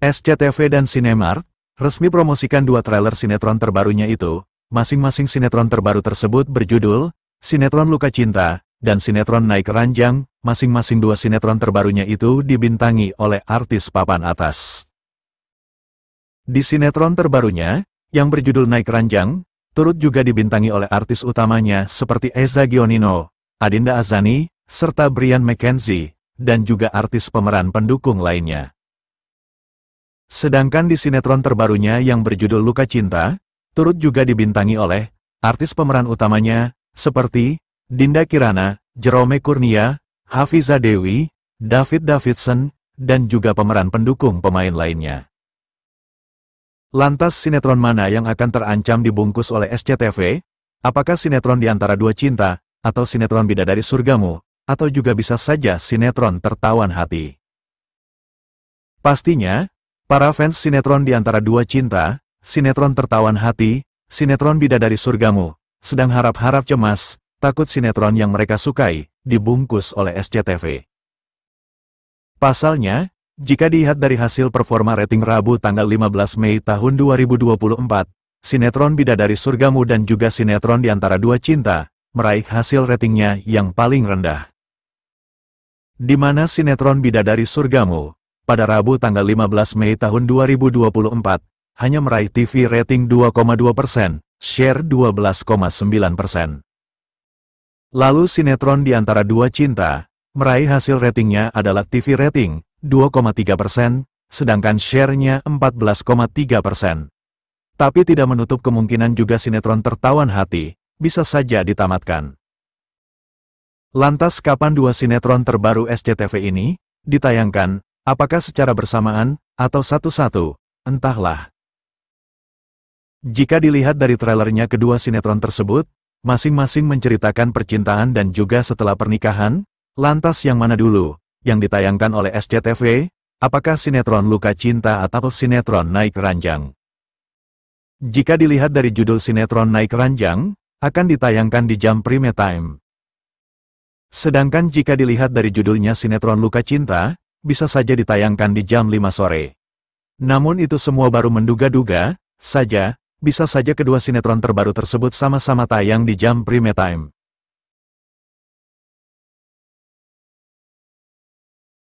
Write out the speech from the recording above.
SCTV dan Cinemark, resmi promosikan dua trailer sinetron terbarunya itu, masing-masing sinetron terbaru tersebut berjudul, Sinetron Luka Cinta, dan Sinetron Naik Ranjang, masing-masing dua sinetron terbarunya itu dibintangi oleh artis papan atas. Di sinetron terbarunya, yang berjudul Naik Ranjang, turut juga dibintangi oleh artis utamanya seperti Eza Gionino, Adinda Azani, serta Brian McKenzie, dan juga artis pemeran pendukung lainnya. Sedangkan di sinetron terbarunya yang berjudul Luka Cinta, turut juga dibintangi oleh artis pemeran utamanya, seperti Dinda Kirana, Jerome Kurnia, Hafiza Dewi, David Davidson, dan juga pemeran pendukung pemain lainnya. Lantas sinetron mana yang akan terancam dibungkus oleh SCTV? Apakah sinetron di antara dua cinta, atau sinetron bidadari surgamu, atau juga bisa saja sinetron tertawan hati? Pastinya, Para fans sinetron di antara dua cinta, sinetron tertawan hati, sinetron bidadari surgamu, sedang harap-harap cemas, takut sinetron yang mereka sukai, dibungkus oleh SCTV. Pasalnya, jika dilihat dari hasil performa rating Rabu tanggal 15 Mei tahun 2024, sinetron Bidadari Surgamu dan juga sinetron di antara dua cinta, meraih hasil ratingnya yang paling rendah. Di mana sinetron Bidadari Surgamu, pada Rabu tanggal 15 Mei tahun 2024, hanya meraih TV rating 2,2 persen, share 12,9 persen. Lalu sinetron di antara dua cinta, meraih hasil ratingnya adalah TV rating 2,3 persen, sedangkan share-nya 14,3 persen. Tapi tidak menutup kemungkinan juga sinetron tertawan hati, bisa saja ditamatkan. Lantas kapan dua sinetron terbaru SCTV ini ditayangkan Apakah secara bersamaan, atau satu-satu, entahlah. Jika dilihat dari trailernya kedua sinetron tersebut, masing-masing menceritakan percintaan dan juga setelah pernikahan, lantas yang mana dulu, yang ditayangkan oleh SCTV, apakah sinetron Luka Cinta atau sinetron Naik Ranjang? Jika dilihat dari judul sinetron Naik Ranjang, akan ditayangkan di jam prime time. Sedangkan jika dilihat dari judulnya sinetron Luka Cinta, bisa saja ditayangkan di jam 5 sore. Namun itu semua baru menduga-duga, saja, bisa saja kedua sinetron terbaru tersebut sama-sama tayang di jam prime time.